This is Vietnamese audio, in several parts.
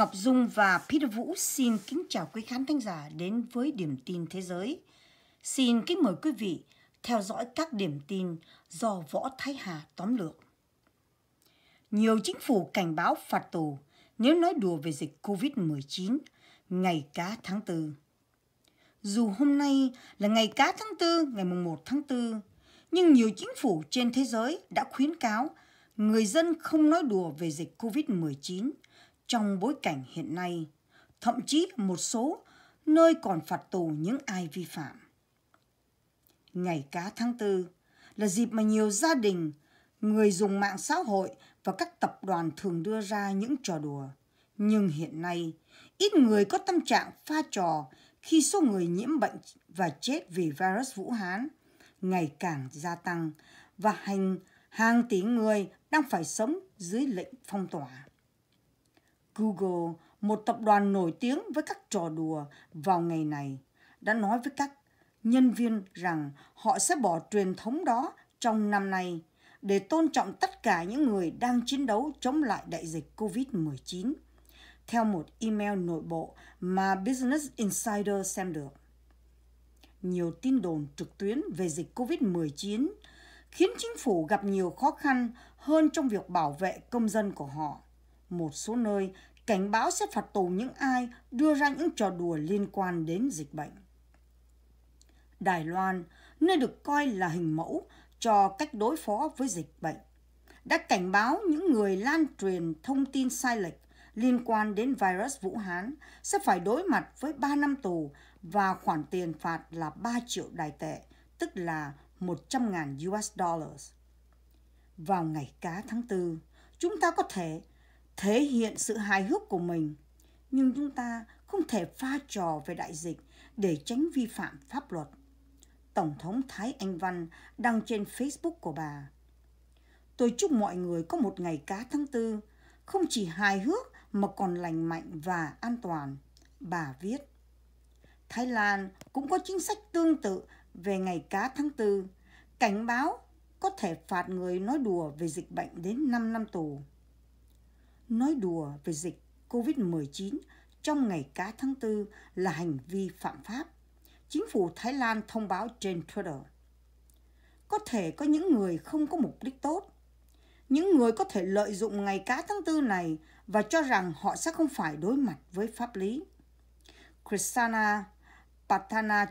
Ngọc Dung và Peter Vũ xin kính chào quý khán thính giả đến với Điểm tin Thế giới. Xin kính mời quý vị theo dõi các điểm tin do Võ Thái Hà tóm lược. Nhiều chính phủ cảnh báo phạt tù nếu nói đùa về dịch COVID-19 ngày cá tháng 4. Dù hôm nay là ngày cá tháng 4, ngày mùng 1 tháng 4, nhưng nhiều chính phủ trên thế giới đã khuyến cáo người dân không nói đùa về dịch COVID-19 – trong bối cảnh hiện nay, thậm chí một số nơi còn phạt tù những ai vi phạm. Ngày cá tháng tư là dịp mà nhiều gia đình, người dùng mạng xã hội và các tập đoàn thường đưa ra những trò đùa. Nhưng hiện nay, ít người có tâm trạng pha trò khi số người nhiễm bệnh và chết vì virus Vũ Hán ngày càng gia tăng và hành hàng tỷ người đang phải sống dưới lệnh phong tỏa. Google, một tập đoàn nổi tiếng với các trò đùa vào ngày này, đã nói với các nhân viên rằng họ sẽ bỏ truyền thống đó trong năm nay để tôn trọng tất cả những người đang chiến đấu chống lại đại dịch COVID-19, theo một email nội bộ mà Business Insider xem được. Nhiều tin đồn trực tuyến về dịch COVID-19 khiến chính phủ gặp nhiều khó khăn hơn trong việc bảo vệ công dân của họ. Một số nơi cảnh báo sẽ phạt tù những ai đưa ra những trò đùa liên quan đến dịch bệnh. Đài Loan, nơi được coi là hình mẫu cho cách đối phó với dịch bệnh, đã cảnh báo những người lan truyền thông tin sai lệch liên quan đến virus Vũ Hán sẽ phải đối mặt với 3 năm tù và khoản tiền phạt là 3 triệu đài tệ, tức là 100.000 US dollars. Vào ngày cá tháng 4, chúng ta có thể thể hiện sự hài hước của mình. Nhưng chúng ta không thể pha trò về đại dịch để tránh vi phạm pháp luật. Tổng thống Thái Anh Văn đăng trên Facebook của bà. Tôi chúc mọi người có một ngày cá tháng tư, không chỉ hài hước mà còn lành mạnh và an toàn, bà viết. Thái Lan cũng có chính sách tương tự về ngày cá tháng tư, cảnh báo có thể phạt người nói đùa về dịch bệnh đến 5 năm tù nói đùa về dịch COVID-19 trong ngày cá tháng 4 là hành vi phạm pháp. Chính phủ Thái Lan thông báo trên Twitter. Có thể có những người không có mục đích tốt. Những người có thể lợi dụng ngày cá tháng 4 này và cho rằng họ sẽ không phải đối mặt với pháp lý. Kristana Patana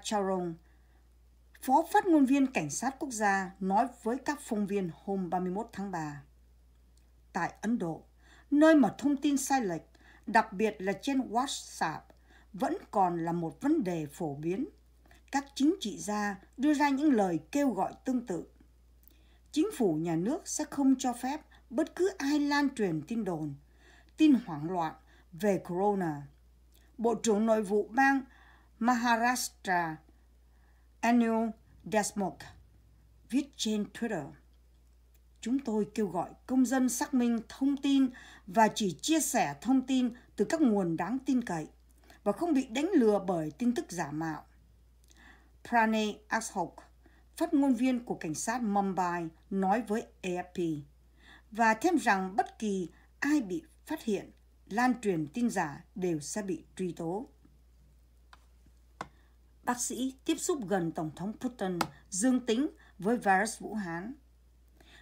phó phát ngôn viên cảnh sát quốc gia nói với các phóng viên hôm 31 tháng 3. Tại Ấn Độ, nơi mà thông tin sai lệch, đặc biệt là trên WhatsApp, vẫn còn là một vấn đề phổ biến. Các chính trị gia đưa ra những lời kêu gọi tương tự. Chính phủ nhà nước sẽ không cho phép bất cứ ai lan truyền tin đồn, tin hoảng loạn về corona. Bộ trưởng Nội vụ bang Maharashtra Anil Desmukh viết trên Twitter chúng tôi kêu gọi công dân xác minh thông tin và chỉ chia sẻ thông tin từ các nguồn đáng tin cậy và không bị đánh lừa bởi tin tức giả mạo. Pranay Ashok, phát ngôn viên của cảnh sát Mumbai, nói với AFP và thêm rằng bất kỳ ai bị phát hiện lan truyền tin giả đều sẽ bị truy tố. Bác sĩ tiếp xúc gần Tổng thống Putin dương tính với virus Vũ Hán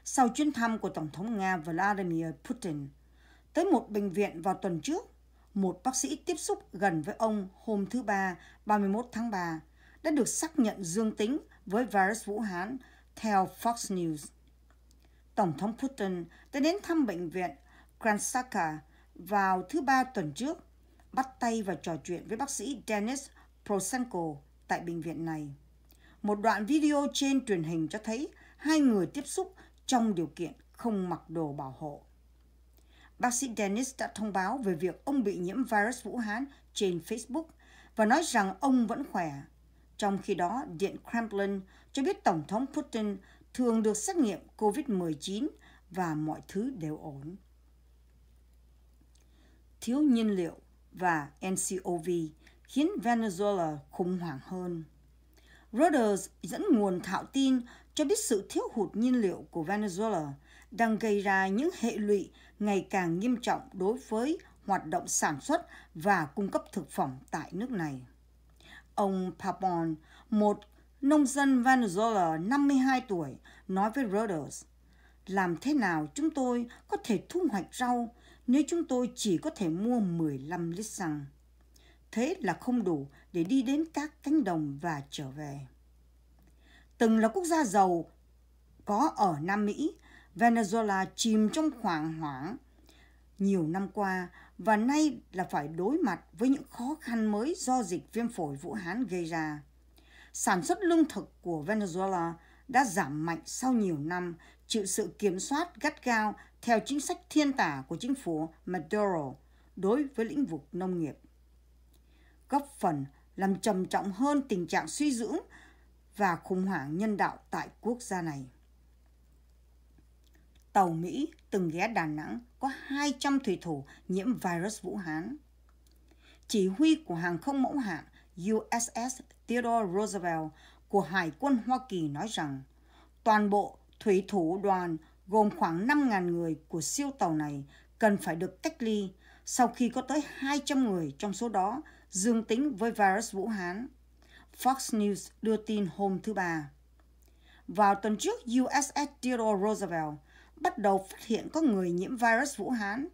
sau chuyến thăm của Tổng thống Nga Vladimir Putin. Tới một bệnh viện vào tuần trước, một bác sĩ tiếp xúc gần với ông hôm thứ Ba, 31 tháng 3, đã được xác nhận dương tính với virus Vũ Hán, theo Fox News. Tổng thống Putin đã đến thăm bệnh viện Kransaka vào thứ Ba tuần trước, bắt tay và trò chuyện với bác sĩ Dennis Prosenko tại bệnh viện này. Một đoạn video trên truyền hình cho thấy hai người tiếp xúc trong điều kiện không mặc đồ bảo hộ. Bác sĩ Dennis đã thông báo về việc ông bị nhiễm virus Vũ Hán trên Facebook và nói rằng ông vẫn khỏe. Trong khi đó, Điện Kremlin cho biết Tổng thống Putin thường được xét nghiệm COVID-19 và mọi thứ đều ổn. Thiếu nhiên liệu và NCOV khiến Venezuela khủng hoảng hơn. Reuters dẫn nguồn thạo tin cho biết sự thiếu hụt nhiên liệu của Venezuela đang gây ra những hệ lụy ngày càng nghiêm trọng đối với hoạt động sản xuất và cung cấp thực phẩm tại nước này. Ông Papon, một nông dân Venezuela 52 tuổi, nói với Reuters, làm thế nào chúng tôi có thể thu hoạch rau nếu chúng tôi chỉ có thể mua 15 lít xăng? Thế là không đủ để đi đến các cánh đồng và trở về từng là quốc gia giàu có ở Nam Mỹ, Venezuela chìm trong khoảng hoảng nhiều năm qua và nay là phải đối mặt với những khó khăn mới do dịch viêm phổi Vũ Hán gây ra. Sản xuất lương thực của Venezuela đã giảm mạnh sau nhiều năm chịu sự kiểm soát gắt gao theo chính sách thiên tả của chính phủ Maduro đối với lĩnh vực nông nghiệp. Góp phần làm trầm trọng hơn tình trạng suy dưỡng và khủng hoảng nhân đạo tại quốc gia này. Tàu Mỹ từng ghé Đà Nẵng có 200 thủy thủ nhiễm virus Vũ Hán. Chỉ huy của hàng không mẫu hạm USS Theodore Roosevelt của Hải quân Hoa Kỳ nói rằng toàn bộ thủy thủ đoàn gồm khoảng 5.000 người của siêu tàu này cần phải được cách ly sau khi có tới 200 người trong số đó dương tính với virus Vũ Hán. Fox News đưa tin hôm thứ Ba. Vào tuần trước, USS Theodore Roosevelt bắt đầu phát hiện có người nhiễm virus Vũ Hán.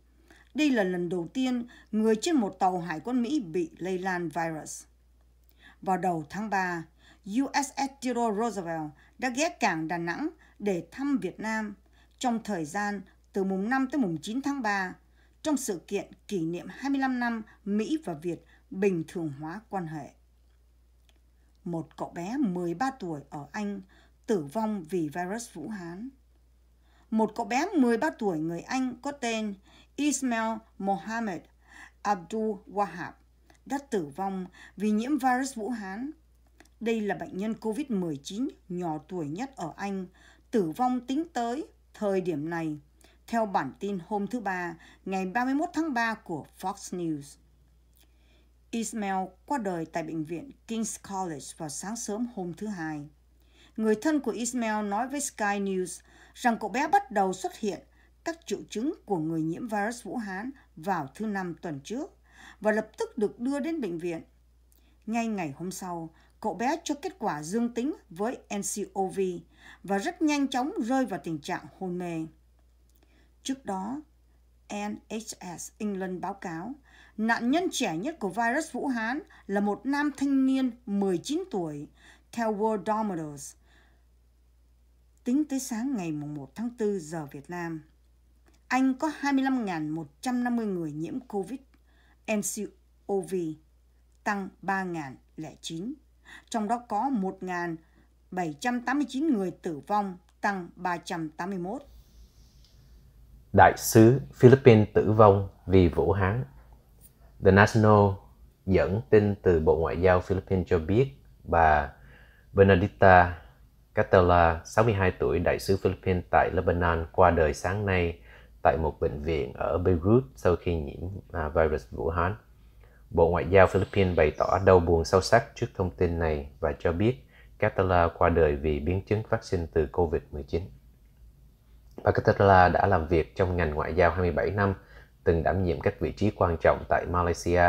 Đây là lần đầu tiên người trên một tàu hải quân Mỹ bị lây lan virus. Vào đầu tháng 3, USS Theodore Roosevelt đã ghé cảng Đà Nẵng để thăm Việt Nam trong thời gian từ mùng 5 tới mùng 9 tháng 3 trong sự kiện kỷ niệm 25 năm Mỹ và Việt bình thường hóa quan hệ một cậu bé 13 tuổi ở Anh tử vong vì virus Vũ Hán. Một cậu bé 13 tuổi người Anh có tên Ismail Mohammed Abdul Wahab đã tử vong vì nhiễm virus Vũ Hán. Đây là bệnh nhân COVID-19 nhỏ tuổi nhất ở Anh, tử vong tính tới thời điểm này, theo bản tin hôm thứ Ba, ngày 31 tháng 3 của Fox News. Ismail qua đời tại bệnh viện King's College vào sáng sớm hôm thứ Hai. Người thân của Ismail nói với Sky News rằng cậu bé bắt đầu xuất hiện các triệu chứng của người nhiễm virus Vũ Hán vào thứ Năm tuần trước và lập tức được đưa đến bệnh viện. Ngay ngày hôm sau, cậu bé cho kết quả dương tính với NCOV và rất nhanh chóng rơi vào tình trạng hôn mê. Trước đó, NHS England báo cáo Nạn nhân trẻ nhất của virus Vũ Hán là một nam thanh niên 19 tuổi, theo Worldometers, tính tới sáng ngày 1 tháng 4 giờ Việt Nam. Anh có 25.150 người nhiễm COVID, MCOV, tăng 3.009, trong đó có 1.789 người tử vong, tăng 381. Đại sứ Philippines tử vong vì Vũ Hán The National dẫn tin từ Bộ Ngoại giao Philippines cho biết bà Bernadita Catala, 62 tuổi, đại sứ Philippines tại Lebanon, qua đời sáng nay tại một bệnh viện ở Beirut sau khi nhiễm à, virus Vũ Hán. Bộ Ngoại giao Philippines bày tỏ đau buồn sâu sắc trước thông tin này và cho biết Catala qua đời vì biến chứng phát sinh từ COVID-19. Bà Catala đã làm việc trong ngành ngoại giao 27 năm – từng đảm nhiệm các vị trí quan trọng tại Malaysia,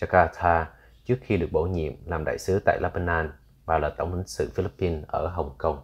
Jakarta trước khi được bổ nhiệm làm đại sứ tại Lebanon và là tổng lãnh sự Philippines ở Hồng Kông.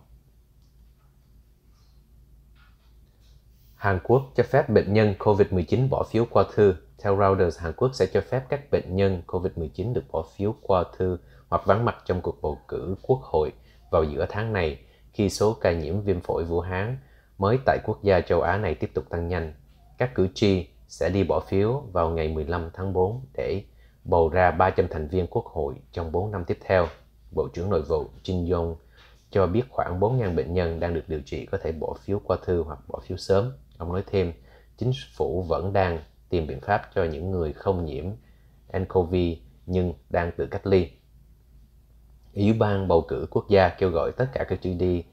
Hàn Quốc cho phép bệnh nhân COVID-19 bỏ phiếu qua thư. Theo Reuters, Hàn Quốc sẽ cho phép các bệnh nhân COVID-19 được bỏ phiếu qua thư hoặc vắng mặt trong cuộc bầu cử quốc hội vào giữa tháng này khi số ca nhiễm viêm phổi Vũ Hán mới tại quốc gia châu Á này tiếp tục tăng nhanh. Các cử tri sẽ đi bỏ phiếu vào ngày 15 tháng 4 để bầu ra 300 thành viên quốc hội trong 4 năm tiếp theo. Bộ trưởng Nội vụ Jin Yong cho biết khoảng 4.000 bệnh nhân đang được điều trị có thể bỏ phiếu qua thư hoặc bỏ phiếu sớm. Ông nói thêm, chính phủ vẫn đang tìm biện pháp cho những người không nhiễm nCoV nhưng đang tự cách ly. Ủy ban bầu cử quốc gia kêu gọi tất cả các chuyên đi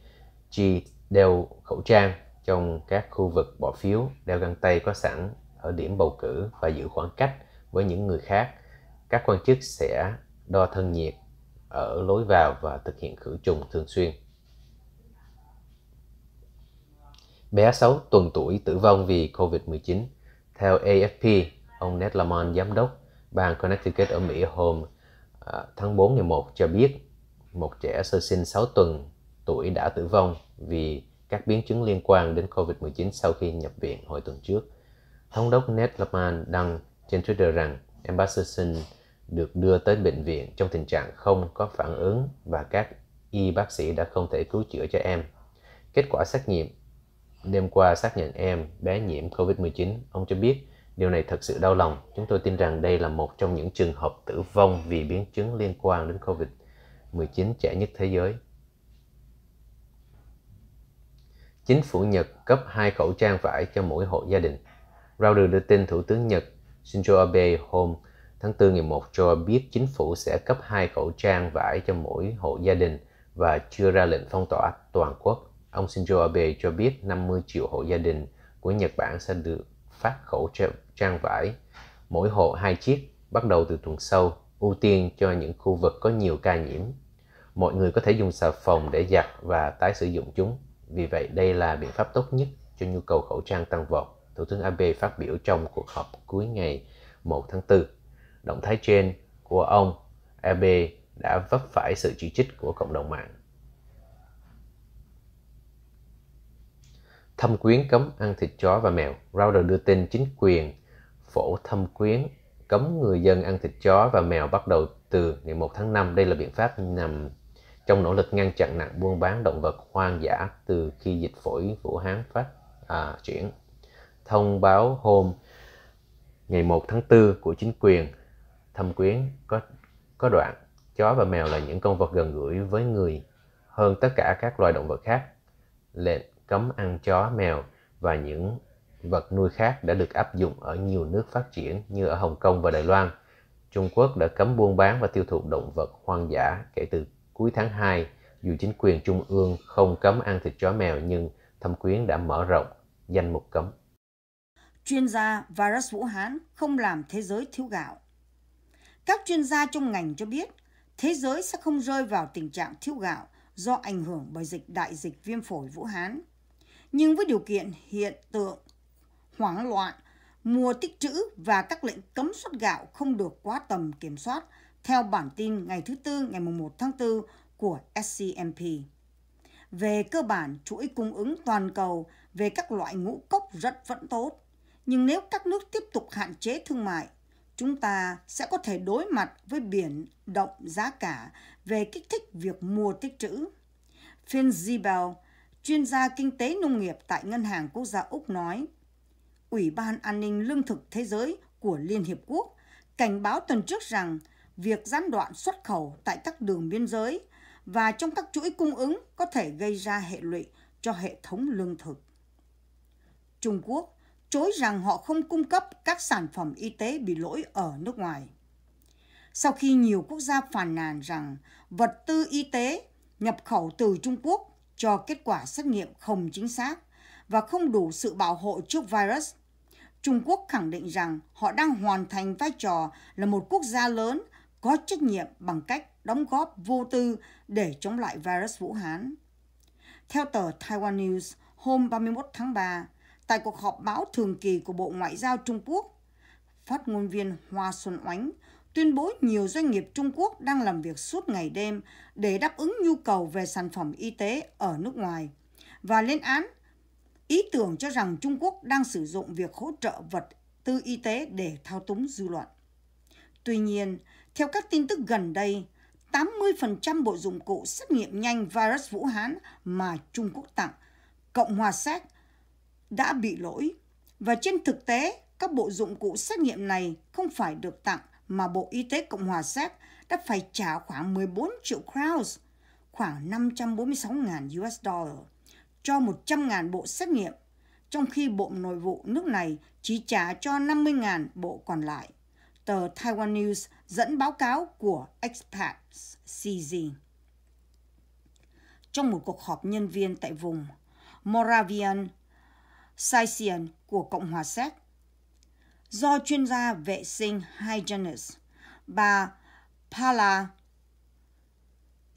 chi đeo khẩu trang trong các khu vực bỏ phiếu, đeo găng tay có sẵn ở điểm bầu cử và giữ khoảng cách với những người khác. Các quan chức sẽ đo thân nhiệt ở lối vào và thực hiện khử trùng thường xuyên. Bé 6 tuần tuổi tử vong vì COVID-19. Theo AFP, ông Ned Lamont, giám đốc bang Connecticut ở Mỹ hôm à, tháng 4 ngày 1 cho biết một trẻ sơ sinh 6 tuần tuổi đã tử vong vì các biến chứng liên quan đến COVID-19 sau khi nhập viện hồi tuần trước. Thống đốc Ned Lapman đăng trên Twitter rằng em được đưa tới bệnh viện trong tình trạng không có phản ứng và các y bác sĩ đã không thể cứu chữa cho em. Kết quả xét nghiệm đêm qua xác nhận em bé nhiễm COVID-19. Ông cho biết điều này thật sự đau lòng. Chúng tôi tin rằng đây là một trong những trường hợp tử vong vì biến chứng liên quan đến COVID-19 trẻ nhất thế giới. Chính phủ Nhật cấp hai khẩu trang vải cho mỗi hộ gia đình. Reuters đưa tin Thủ tướng Nhật Shinzo Abe hôm tháng 4 ngày 1 cho biết chính phủ sẽ cấp hai khẩu trang vải cho mỗi hộ gia đình và chưa ra lệnh phong tỏa toàn quốc. Ông Shinzo Abe cho biết 50 triệu hộ gia đình của Nhật Bản sẽ được phát khẩu trang vải, mỗi hộ hai chiếc, bắt đầu từ tuần sau, ưu tiên cho những khu vực có nhiều ca nhiễm. Mọi người có thể dùng xà phòng để giặt và tái sử dụng chúng. Vì vậy, đây là biện pháp tốt nhất cho nhu cầu khẩu trang tăng vọt. Thủ tướng Abe phát biểu trong cuộc họp cuối ngày 1 tháng 4. Động thái trên của ông Abe đã vấp phải sự chỉ trích của cộng đồng mạng. Thâm quyến cấm ăn thịt chó và mèo. Reuters đưa tin chính quyền phổ thâm quyến cấm người dân ăn thịt chó và mèo bắt đầu từ ngày 1 tháng 5. Đây là biện pháp nằm trong nỗ lực ngăn chặn nạn buôn bán động vật hoang dã từ khi dịch phổi Vũ Hán phát à, triển thông báo hôm ngày 1 tháng 4 của chính quyền thâm quyến có có đoạn chó và mèo là những con vật gần gũi với người hơn tất cả các loài động vật khác. Lệnh cấm ăn chó, mèo và những vật nuôi khác đã được áp dụng ở nhiều nước phát triển như ở Hồng Kông và Đài Loan. Trung Quốc đã cấm buôn bán và tiêu thụ động vật hoang dã kể từ cuối tháng 2. Dù chính quyền trung ương không cấm ăn thịt chó mèo nhưng thâm quyến đã mở rộng danh mục cấm chuyên gia virus Vũ Hán không làm thế giới thiếu gạo. Các chuyên gia trong ngành cho biết, thế giới sẽ không rơi vào tình trạng thiếu gạo do ảnh hưởng bởi dịch đại dịch viêm phổi Vũ Hán. Nhưng với điều kiện hiện tượng hoảng loạn, mua tích trữ và các lệnh cấm xuất gạo không được quá tầm kiểm soát theo bản tin ngày thứ Tư ngày 1 tháng 4 của SCMP. Về cơ bản, chuỗi cung ứng toàn cầu về các loại ngũ cốc rất vẫn tốt nhưng nếu các nước tiếp tục hạn chế thương mại, chúng ta sẽ có thể đối mặt với biển động giá cả về kích thích việc mua tích trữ. Finn Zibel, chuyên gia kinh tế nông nghiệp tại Ngân hàng Quốc gia Úc nói, Ủy ban An ninh Lương thực Thế giới của Liên Hiệp Quốc cảnh báo tuần trước rằng việc gián đoạn xuất khẩu tại các đường biên giới và trong các chuỗi cung ứng có thể gây ra hệ lụy cho hệ thống lương thực. Trung Quốc chối rằng họ không cung cấp các sản phẩm y tế bị lỗi ở nước ngoài. Sau khi nhiều quốc gia phàn nàn rằng vật tư y tế nhập khẩu từ Trung Quốc cho kết quả xét nghiệm không chính xác và không đủ sự bảo hộ trước virus, Trung Quốc khẳng định rằng họ đang hoàn thành vai trò là một quốc gia lớn có trách nhiệm bằng cách đóng góp vô tư để chống lại virus Vũ Hán. Theo tờ Taiwan News, hôm 31 tháng 3, tại cuộc họp báo thường kỳ của Bộ Ngoại giao Trung Quốc. Phát ngôn viên Hoa Xuân Oánh tuyên bố nhiều doanh nghiệp Trung Quốc đang làm việc suốt ngày đêm để đáp ứng nhu cầu về sản phẩm y tế ở nước ngoài và lên án ý tưởng cho rằng Trung Quốc đang sử dụng việc hỗ trợ vật tư y tế để thao túng dư luận. Tuy nhiên, theo các tin tức gần đây, 80% bộ dụng cụ xét nghiệm nhanh virus Vũ Hán mà Trung Quốc tặng Cộng hòa Séc đã bị lỗi. Và trên thực tế, các bộ dụng cụ xét nghiệm này không phải được tặng mà Bộ Y tế Cộng hòa Séc đã phải trả khoảng 14 triệu crowns, khoảng 546.000 US dollar cho 100.000 bộ xét nghiệm, trong khi Bộ Nội vụ nước này chỉ trả cho 50.000 bộ còn lại. Tờ Taiwan News dẫn báo cáo của Expat CZ. Trong một cuộc họp nhân viên tại vùng Moravian Saigon của Cộng hòa Séc do chuyên gia vệ sinh hygienist bà Pala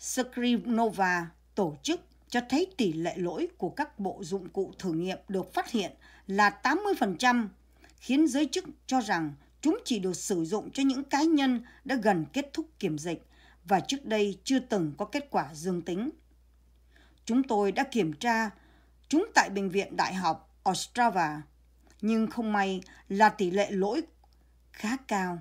Skripnova tổ chức cho thấy tỷ lệ lỗi của các bộ dụng cụ thử nghiệm được phát hiện là 80%, khiến giới chức cho rằng chúng chỉ được sử dụng cho những cá nhân đã gần kết thúc kiểm dịch và trước đây chưa từng có kết quả dương tính. Chúng tôi đã kiểm tra chúng tại bệnh viện đại học Ostrava, nhưng không may là tỷ lệ lỗi khá cao.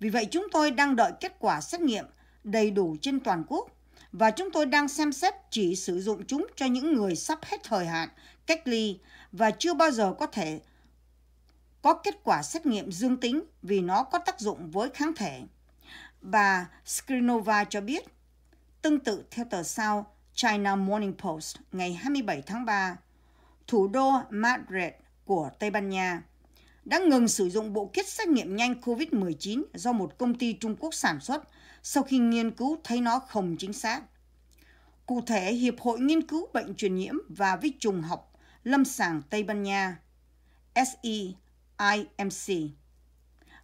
Vì vậy chúng tôi đang đợi kết quả xét nghiệm đầy đủ trên toàn quốc và chúng tôi đang xem xét chỉ sử dụng chúng cho những người sắp hết thời hạn cách ly và chưa bao giờ có thể có kết quả xét nghiệm dương tính vì nó có tác dụng với kháng thể. Bà Skrinova cho biết, tương tự theo tờ sao China Morning Post ngày 27 tháng 3, thủ đô Madrid của Tây Ban Nha, đã ngừng sử dụng bộ kit xét nghiệm nhanh COVID-19 do một công ty Trung Quốc sản xuất sau khi nghiên cứu thấy nó không chính xác. Cụ thể, Hiệp hội Nghiên cứu Bệnh truyền nhiễm và Vi trùng học Lâm sàng Tây Ban Nha, SEIMC,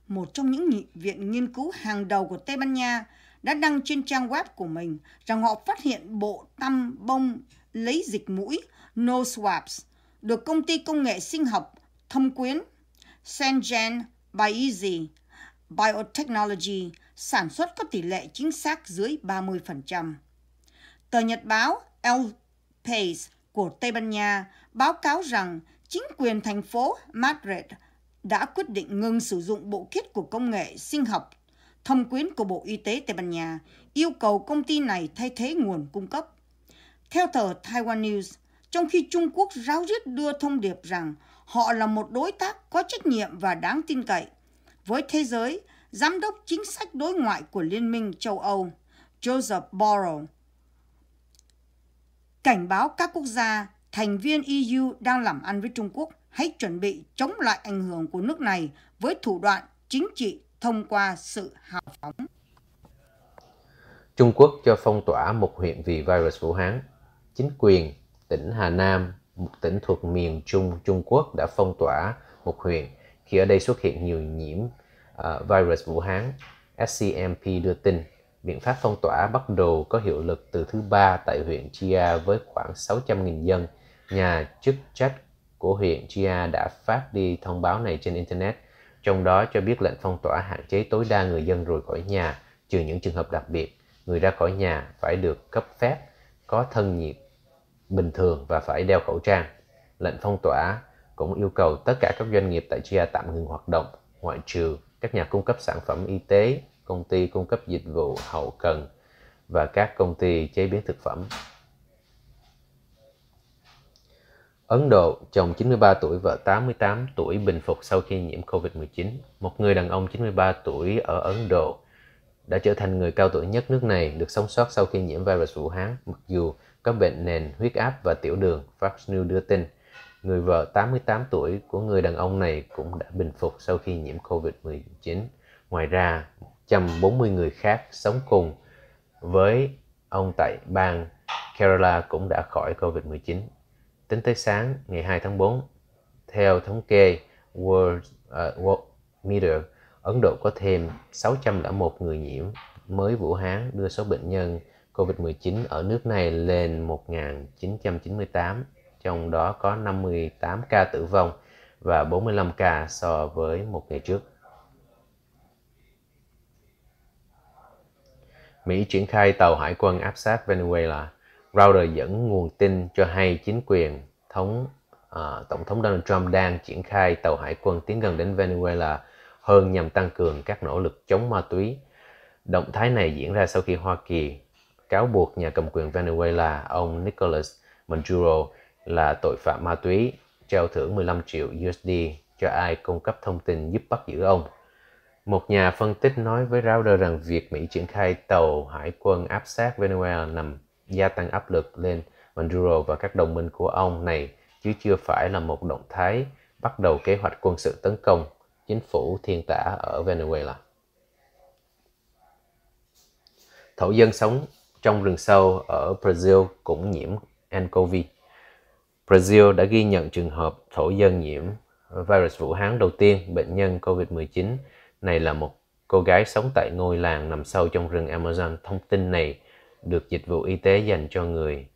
một trong những viện nghiên cứu hàng đầu của Tây Ban Nha, đã đăng trên trang web của mình rằng họ phát hiện bộ tăm bông lấy dịch mũi, nose swabs, được công ty công nghệ sinh học thâm quyến Sengen Bioeasy Biotechnology sản xuất có tỷ lệ chính xác dưới 30%. Tờ nhật báo El País của Tây Ban Nha báo cáo rằng chính quyền thành phố Madrid đã quyết định ngừng sử dụng bộ kit của công nghệ sinh học thâm quyến của Bộ Y tế Tây Ban Nha yêu cầu công ty này thay thế nguồn cung cấp. Theo tờ Taiwan News, trong khi Trung Quốc ráo riết đưa thông điệp rằng họ là một đối tác có trách nhiệm và đáng tin cậy. Với thế giới, Giám đốc Chính sách Đối ngoại của Liên minh châu Âu, Joseph Borrell, cảnh báo các quốc gia thành viên EU đang làm ăn với Trung Quốc hãy chuẩn bị chống lại ảnh hưởng của nước này với thủ đoạn chính trị thông qua sự hào phóng. Trung Quốc cho phong tỏa một huyện vì virus Vũ Hán. Chính quyền tỉnh Hà Nam, một tỉnh thuộc miền Trung Trung Quốc đã phong tỏa một huyện khi ở đây xuất hiện nhiều nhiễm uh, virus Vũ Hán. SCMP đưa tin biện pháp phong tỏa bắt đầu có hiệu lực từ thứ ba tại huyện Chia với khoảng 600.000 dân. Nhà chức trách của huyện Chia đã phát đi thông báo này trên Internet, trong đó cho biết lệnh phong tỏa hạn chế tối đa người dân rời khỏi nhà, trừ những trường hợp đặc biệt. Người ra khỏi nhà phải được cấp phép, có thân nhiệt bình thường và phải đeo khẩu trang. Lệnh phong tỏa cũng yêu cầu tất cả các doanh nghiệp tại Chia tạm ngừng hoạt động, ngoại trừ các nhà cung cấp sản phẩm y tế, công ty cung cấp dịch vụ hậu cần và các công ty chế biến thực phẩm. Ấn Độ, chồng 93 tuổi, vợ 88 tuổi bình phục sau khi nhiễm COVID-19. Một người đàn ông 93 tuổi ở Ấn Độ đã trở thành người cao tuổi nhất nước này được sống sót sau khi nhiễm virus Vũ Hán, mặc dù có bệnh nền huyết áp và tiểu đường, Fox News đưa tin. Người vợ 88 tuổi của người đàn ông này cũng đã bình phục sau khi nhiễm COVID-19. Ngoài ra, 140 người khác sống cùng với ông tại bang Kerala cũng đã khỏi COVID-19. Tính tới sáng ngày 2 tháng 4, theo thống kê World, uh, World Meter, Ấn Độ có thêm 601 người nhiễm mới Vũ Hán đưa số bệnh nhân COVID-19 ở nước này lên 1.998, trong đó có 58 ca tử vong và 45 ca so với một ngày trước. Mỹ triển khai tàu hải quân áp sát Venezuela. Reuters dẫn nguồn tin cho hay chính quyền thống uh, Tổng thống Donald Trump đang triển khai tàu hải quân tiến gần đến Venezuela hơn nhằm tăng cường các nỗ lực chống ma túy. Động thái này diễn ra sau khi Hoa Kỳ cáo buộc nhà cầm quyền Venezuela ông Nicolas Maduro là tội phạm ma túy, treo thưởng 15 triệu USD cho ai cung cấp thông tin giúp bắt giữ ông. Một nhà phân tích nói với Reuters rằng việc Mỹ triển khai tàu hải quân áp sát Venezuela nằm gia tăng áp lực lên Maduro và các đồng minh của ông này chứ chưa phải là một động thái bắt đầu kế hoạch quân sự tấn công chính phủ thiên tả ở Venezuela. Thổ dân sống trong rừng sâu ở Brazil cũng nhiễm nCoV. Brazil đã ghi nhận trường hợp thổ dân nhiễm virus Vũ Hán đầu tiên, bệnh nhân COVID-19 này là một cô gái sống tại ngôi làng nằm sâu trong rừng Amazon. Thông tin này được dịch vụ y tế dành cho người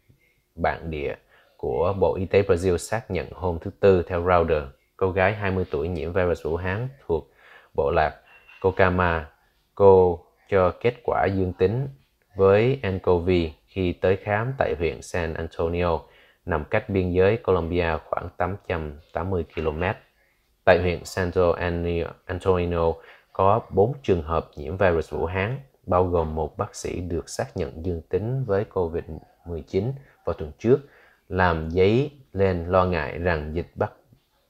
bạn địa của Bộ Y tế Brazil xác nhận hôm thứ Tư theo Reuters. Cô gái 20 tuổi nhiễm virus Vũ Hán thuộc bộ lạc Cocama, cô cho kết quả dương tính với ncov khi tới khám tại huyện San Antonio, nằm cách biên giới Colombia khoảng 880 km. Tại huyện Santo Antonio có 4 trường hợp nhiễm virus Vũ Hán, bao gồm một bác sĩ được xác nhận dương tính với COVID-19 vào tuần trước, làm giấy lên lo ngại rằng dịch bắt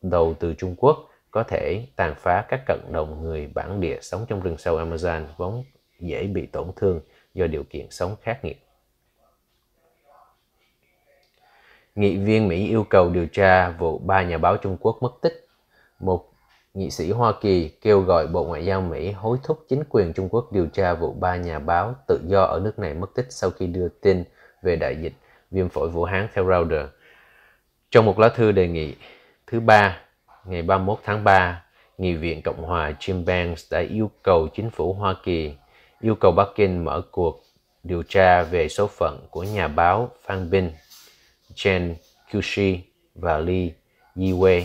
đầu từ Trung Quốc có thể tàn phá các cộng đồng người bản địa sống trong rừng sâu Amazon vốn dễ bị tổn thương do điều kiện sống khắc nghiệt. Nghị viên Mỹ yêu cầu điều tra vụ ba nhà báo Trung Quốc mất tích. Một nghị sĩ Hoa Kỳ kêu gọi Bộ Ngoại giao Mỹ hối thúc chính quyền Trung Quốc điều tra vụ ba nhà báo tự do ở nước này mất tích sau khi đưa tin về đại dịch viêm phổi Vũ Hán theo Reuters. Trong một lá thư đề nghị thứ ba ngày 31 tháng 3, Nghị viện Cộng hòa Jim Banks đã yêu cầu chính phủ Hoa Kỳ yêu cầu Bắc Kinh mở cuộc điều tra về số phận của nhà báo Phan Bình, Chen Qushi và Li Yiwei.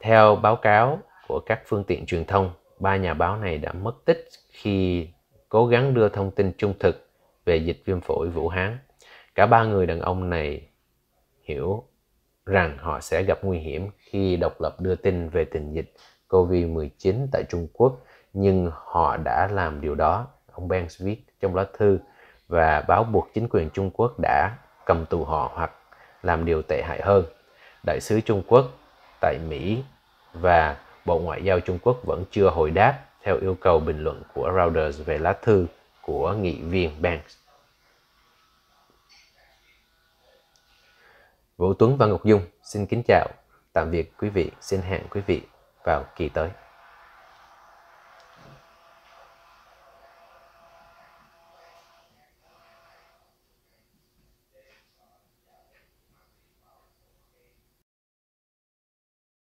Theo báo cáo của các phương tiện truyền thông, ba nhà báo này đã mất tích khi cố gắng đưa thông tin trung thực về dịch viêm phổi Vũ Hán. Cả ba người đàn ông này hiểu rằng họ sẽ gặp nguy hiểm khi độc lập đưa tin về tình dịch COVID-19 tại Trung Quốc, nhưng họ đã làm điều đó ông Benz viết trong lá thư và báo buộc chính quyền Trung Quốc đã cầm tù họ hoặc làm điều tệ hại hơn. Đại sứ Trung Quốc tại Mỹ và Bộ Ngoại giao Trung Quốc vẫn chưa hồi đáp theo yêu cầu bình luận của Reuters về lá thư của nghị viên Banks. Vũ Tuấn và Ngọc Dung xin kính chào, tạm biệt quý vị, xin hẹn quý vị vào kỳ tới.